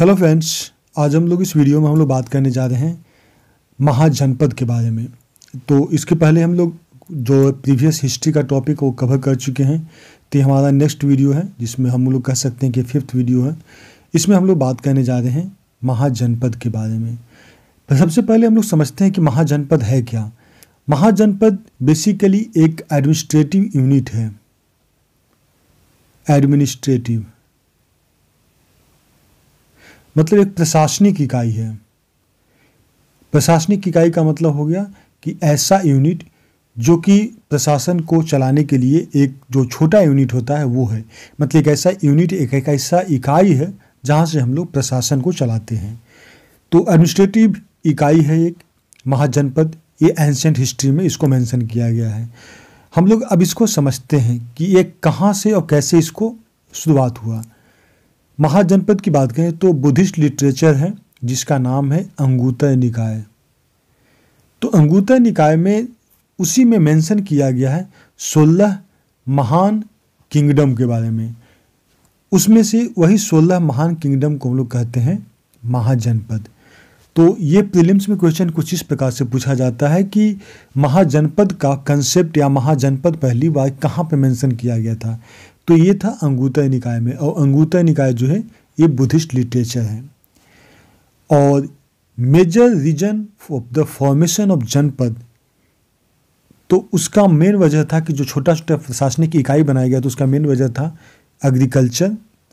hello friends आज हम लोग इस वीडियो में हम लोग बात करने जा रहे हैं महाजनपद के बारे में तो इसके पहले हम लोग जो प्रीवियस हिस्ट्री का टॉपिक वो कवर कर चुके हैं तो ये हमारा नेक्स्ट वीडियो है जिसमें हम लोग कह सकते हैं कि फिफ्थ वीडियो है इसमें हम लोग बात करने जा रहे हैं महाजनपद के बारे में तो सबसे पहले हम लोग समझते हैं कि महाजनपद है क्या महाजनपद बेसिकली एक एडमिनिस्ट्रेटिव यूनिट है एडमिनिस्ट्रेटिव मतलब एक प्रशासनिक इकाई है प्रशासनिक इकाई का मतलब हो गया कि ऐसा यूनिट जो कि प्रशासन को चलाने के लिए एक जो छोटा यूनिट होता है वो है मतलब एक ऐसा यूनिट एक ऐसा इकाई है जहाँ से हम लोग प्रशासन को चलाते हैं तो एडमिनिस्ट्रेटिव इकाई है एक महाजनपद ये एंशेंट हिस्ट्री में इसको मेंशन किया गया है हम लोग अब इसको समझते हैं कि ये कहाँ से और कैसे इसको शुरुआत हुआ महाजनपद की बात करें तो बुद्धिस्ट लिटरेचर है जिसका नाम है अंगूतर निकाय तो अंगूतर निकाय में उसी में मेंशन किया गया है सोलह महान किंगडम के बारे में उसमें से वही सोलह महान किंगडम को हम लोग कहते हैं महाजनपद तो ये प्रीलिम्स में क्वेश्चन कुछ इस प्रकार से पूछा जाता है कि महाजनपद का कंसेप्ट या महाजनपद पहली बार कहाँ पे मेंशन किया गया था तो ये था अंगूता निकाय में और अंगूता निकाय जो है ये बुद्धिस्ट लिटरेचर है और major reason of the formation of Janapada तो उसका मेन वजह था कि जो छोटा छोटा प्रशासनिक इकाई बनाया गया तो उसका मेन वजह था एग्रीकल्चर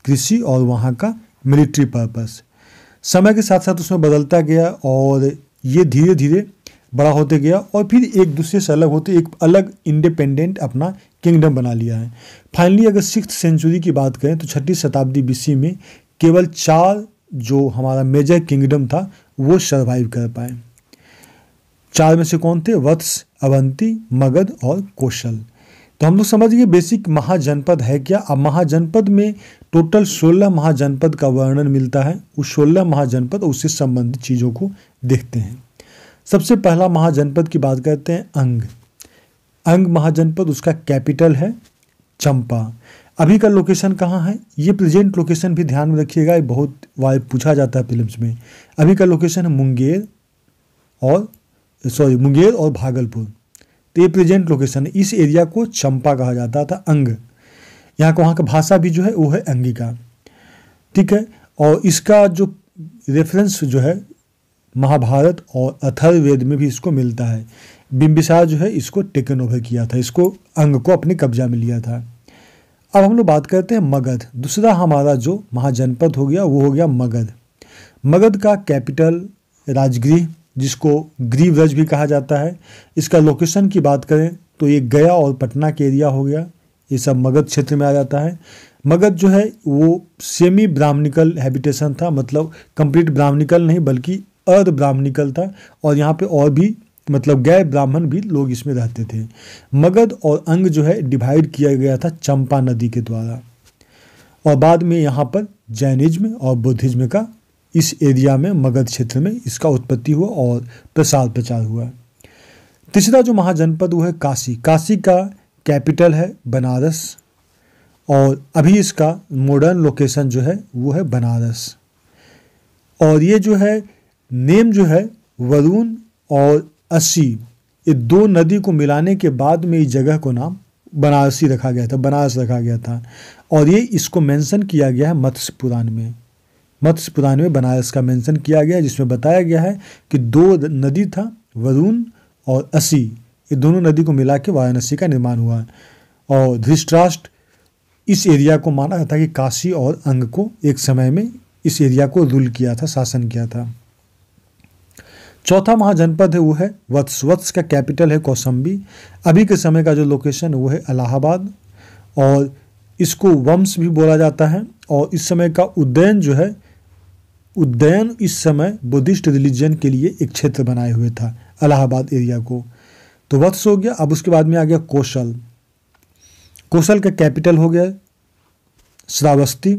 कृषि और वहाँ का मिलिट्री पर्पस समय के साथ साथ उसमें बदलता गया और ये धीरे धीरे बड़ा होते गया और फिर एक दूसरे से अलग होते एक अलग इंडिपेंडेंट अपना किंगडम बना लिया है फाइनली अगर सिक्स सेंचुरी की बात करें तो छठी शताब्दी बी में केवल चार जो हमारा मेजर किंगडम था वो सर्वाइव कर पाए चार में से कौन थे वत्स अवंती मगध और कौशल तो हम लोग समझ गए बेसिक महाजनपद है क्या अब महाजनपद में टोटल 16 महाजनपद का वर्णन मिलता है उस 16 महाजनपद और उससे संबंधित चीज़ों को देखते हैं सबसे पहला महाजनपद की बात करते हैं अंग अंग महाजनपद उसका कैपिटल है चंपा अभी का लोकेशन कहाँ है ये प्रेजेंट लोकेशन भी ध्यान में रखिएगा ये बहुत वाय पूछा जाता है फिल्म्स में अभी का लोकेशन है मुंगेर और सॉरी मुंगेर और भागलपुर तो ये प्रेजेंट लोकेशन इस एरिया को चंपा कहा जाता था अंग यहाँ का वहाँ का भाषा भी जो है वो है अंगिका ठीक है और इसका जो रेफरेंस जो है महाभारत और अथर्ववेद में भी इसको मिलता है बिम्बिसार जो है इसको टेकन ओवर किया था इसको अंग को अपने कब्जा में लिया था अब हम लोग बात करते हैं मगध दूसरा हमारा जो महाजनपद हो गया वो हो गया मगध मगध का कैपिटल राजगृह जिसको ग्रीवरज भी कहा जाता है इसका लोकेशन की बात करें तो ये गया और पटना के एरिया हो गया ये सब मगध क्षेत्र में आ जाता है मगध जो है वो सेमी ब्राह्मणिकल हैबिटेशन था मतलब कंप्लीट ब्राह्मणिकल नहीं बल्कि अर्ध ब्राह्मणिकल था और यहाँ पे और भी मतलब गैर ब्राह्मण भी लोग इसमें रहते थे मगध और अंग जो है डिवाइड किया गया था चंपा नदी के द्वारा और बाद में यहाँ पर जैनिज्म और बुद्धिज्म का इस एरिया में मगध क्षेत्र में इसका उत्पत्ति हुआ और प्रसार प्रचार हुआ तीसरा जो महाजनपद वो है काशी काशी का कैपिटल है बनारस और अभी इसका मॉडर्न लोकेशन जो है वो है बनारस और ये जो है नेम जो है वरुण और असी ये दो नदी को मिलाने के बाद में इस जगह को नाम बनारसी रखा गया था बनारस रखा गया था और ये इसको मेंशन किया गया है मत्स्य पुराण में मत्स्य पुराण में बनारस का मेंशन किया गया जिसमें बताया गया है कि दो नदी था वरुण और असी ये दोनों नदी को मिला के वाराणसी का निर्माण हुआ और धृष्टराष्ट्र इस एरिया को माना था कि काशी और अंग को एक समय में इस एरिया को रूल किया था शासन किया था चौथा महाजनपद है वो है वत्स वत्स का कैपिटल है कौसम्बी अभी के समय का जो लोकेशन है वो है अलाहाबाद और इसको वंश भी बोला जाता है और इस समय का उज्जैन जो है उज्जैन इस समय बुद्धिस्ट रिलीजन के लिए एक क्षेत्र बनाए हुए था इलाहाबाद एरिया को तो वत्स हो गया अब उसके बाद में आ गया कौशल कौशल का कैपिटल हो गया श्रावस्ती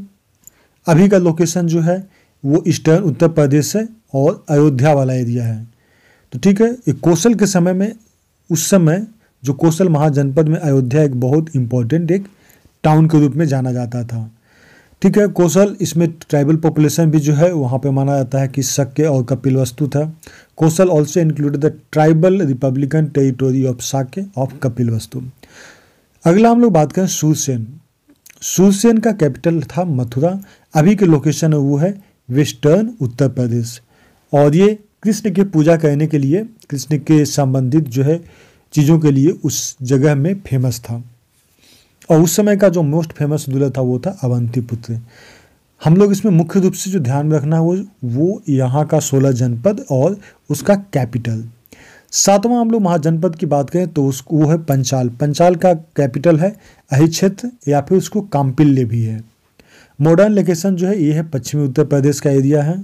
अभी का लोकेशन जो है वो ईस्टर्न उत्तर प्रदेश है और अयोध्या वाला एरिया है तो ठीक है कौशल के समय में उस समय जो कौशल महाजनपद में अयोध्या एक बहुत इम्पोर्टेंट एक टाउन के रूप में जाना जाता था ठीक है कौशल इसमें ट्राइबल पॉपुलेशन भी जो है वहाँ पे माना जाता है कि शक्य और कपिल वस्तु था Kosala also include the tribal republican territory of Shakya of Kapilavastu अगला हम लोग बात करें सूरसेन सूरसेन का कैपिटल था मथुरा अभी के लोकेशन वो है वेस्टर्न उत्तर प्रदेश और ये कृष्ण के पूजा करने के लिए कृष्ण के संबंधित जो है चीज़ों के लिए उस जगह में फेमस था और उस समय का जो मोस्ट फेमस दूल्हा था वो था अवंती पुत्र हम लोग इसमें मुख्य रूप से जो ध्यान में रखना है वो वो यहाँ का सोलह जनपद और उसका कैपिटल सातवां हम लोग महाजनपद की बात करें तो उसको वो है पंचाल पंचाल का कैपिटल है अहि क्षेत्र या फिर उसको काम्पिल्य भी है मॉडर्न लोकेशन जो है ये है पश्चिमी उत्तर प्रदेश का एरिया है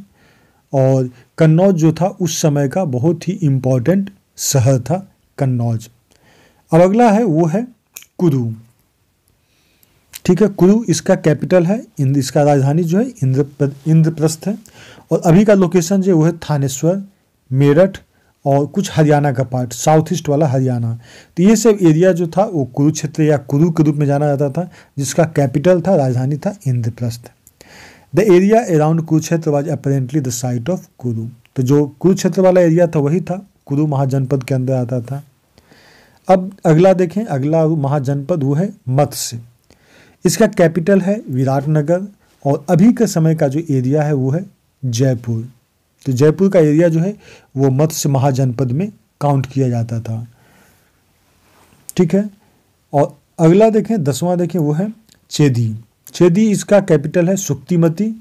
और कन्नौज जो था उस समय का बहुत ही इम्पॉर्टेंट शहर था कन्नौज अब अगला है वो है कुरु ठीक है कुरु इसका कैपिटल है इंद्र इसका राजधानी जो है इंद्र इंद्रप्रस्थ है और अभी का लोकेशन जो है वो है थानेश्वर मेरठ और कुछ हरियाणा का पार्ट साउथ ईस्ट वाला हरियाणा तो ये सब एरिया जो था वो कुरुक्षेत्र या कुरु के रूप में जाना जाता था जिसका कैपिटल था राजधानी था Indraprastha the area around Kurukshetra was apparently the site of Kuru तो जो कुरुक्षेत्र वाला एरिया था वही था कुरु महाजनपद के अंदर आता था अब अगला देखें अगला महाजनपद वो है मत्स्य इसका कैपिटल है विराटनगर और अभी के समय का जो एरिया है वो है जयपुर तो जयपुर का एरिया जो है वो मत्स्य महाजनपद में काउंट किया जाता था ठीक है और अगला देखें दसवां देखें वो है चेदी यदि इसका कैपिटल है सुक्तिमती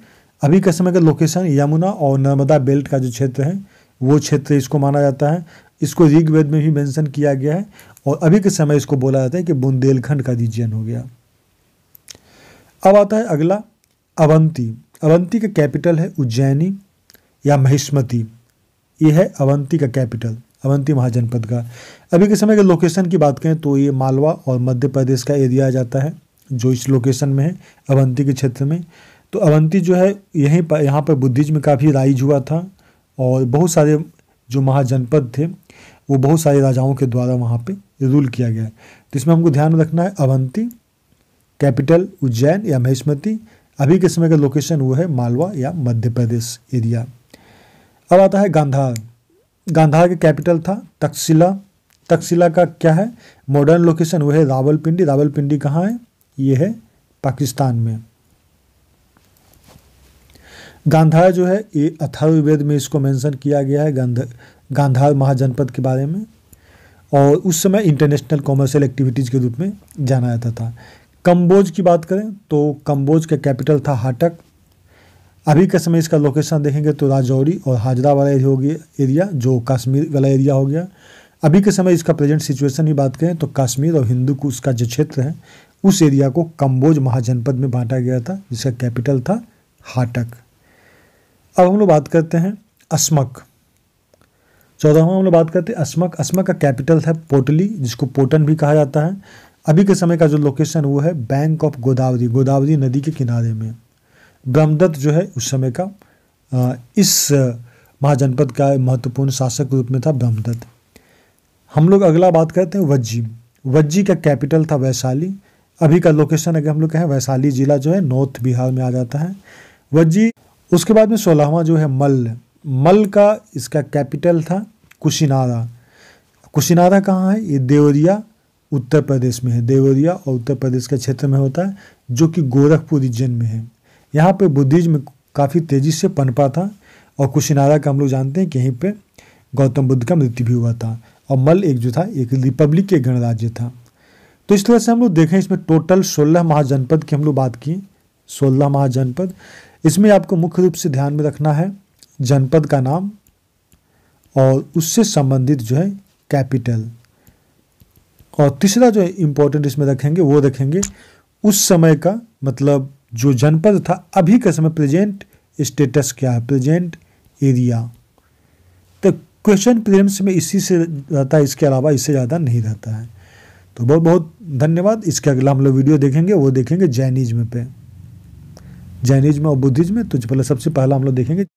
अभी के समय का लोकेशन यमुना और नर्मदा बेल्ट का जो क्षेत्र है वो क्षेत्र इसको माना जाता है इसको ऋग्वेद में भी मेंशन किया गया है और अभी के समय इसको बोला जाता है कि बुंदेलखंड का रीजन हो गया अब आता है अगला अवंती अवंती का कैपिटल है उज्जैनी या महिष्मती ये है अवंती का कैपिटल अवंती महाजनपद का अभी के समय के लोकेशन की बात करें तो ये मालवा और मध्य प्रदेश का एरिया आ जाता है जो इस लोकेशन में है अवंती के क्षेत्र में तो अवंती जो है यहीं पर यहाँ पर बुद्धिज्म काफ़ी राइज हुआ था और बहुत सारे जो महाजनपद थे वो बहुत सारे राजाओं के द्वारा वहाँ पे रूल किया गया है तो इसमें हमको ध्यान रखना है अवंती कैपिटल उज्जैन या महेशमती अभी के समय का लोकेशन वो है मालवा या मध्य प्रदेश एरिया अब आता है गांधार गांधार का कैपिटल था तक्षशिला तक्षशिला का क्या है मॉडर्न लोकेशन वो है रावलपिंडी रावलपिंडी कहाँ है ये है पाकिस्तान में गांधार जो है ये अथर्ववेद में इसको मेंशन किया गया है गांधार महाजनपद के बारे में और उस समय इंटरनेशनल कॉमर्शियल एक्टिविटीज़ के रूप में जाना जाता था कम्बोज की बात करें तो कम्बोज का कैपिटल था हाटक अभी के समय इसका लोकेशन देखेंगे तो राजौरी और हाजरा वाला एरिया हो गया एरिया जो कश्मीर वाला एरिया हो गया अभी के समय इसका प्रेजेंट सिचुएशन की बात करें तो कश्मीर और हिंदू कुश का जो क्षेत्र है उस एरिया को कम्बोज महाजनपद में बांटा गया था जिसका कैपिटल था हाटक अब हम लोग बात करते हैं अस्मक चौदहवा हम लोग बात करते हैं अस्मक अस्मक का कैपिटल है पोटली जिसको पोटन भी कहा जाता है अभी के समय का जो लोकेशन वो है बैंक ऑफ गोदावरी गोदावरी नदी के किनारे में ब्रह्मदत्त जो है उस समय का इस महाजनपद का महत्वपूर्ण शासक रूप में था ब्रह्मदत्त हम लोग अगला बात करते हैं वज्जी वज्जी का कैपिटल था वैशाली अभी का लोकेशन अगर हम लोग कहें वैशाली जिला जो है नॉर्थ बिहार में आ जाता है वज्जी उसके बाद में सोलहवा जो है मल मल का इसका कैपिटल था कुशीनारा कुशीनारा कहाँ है ये देवरिया उत्तर प्रदेश में है देवरिया और उत्तर प्रदेश के क्षेत्र में होता है जो कि गोरखपुर रीजन में है यहाँ पे बुद्धिज्म काफ़ी तेज़ी से पनपा था और कुशीनारा का हम लोग जानते हैं कि यहीं पर गौतम बुद्ध का मृत्यु भी हुआ था और मल एक जो था एक रिपब्लिक के गणराज्य था तो इस तरह से हम लोग देखें इसमें टोटल सोलह महाजनपद की हम लोग बात की सोलह महाजनपद इसमें आपको मुख्य रूप से ध्यान में रखना है जनपद का नाम और उससे संबंधित जो है कैपिटल और तीसरा जो इम्पोर्टेंट इसमें रखेंगे वो रखेंगे उस समय का मतलब जो जनपद था अभी का समय प्रेजेंट स्टेटस क्या है प्रेजेंट एरिया तो क्वेश्चन प्रेम्स में इसी से रहता है इसके अलावा इससे ज़्यादा नहीं रहता है तो बहुत बहुत धन्यवाद इसके अगला हम लोग वीडियो देखेंगे वो देखेंगे जैनिज्म पे जैनिज्म और बुद्धिज्म में तो पहले सबसे पहला हम लोग देखेंगे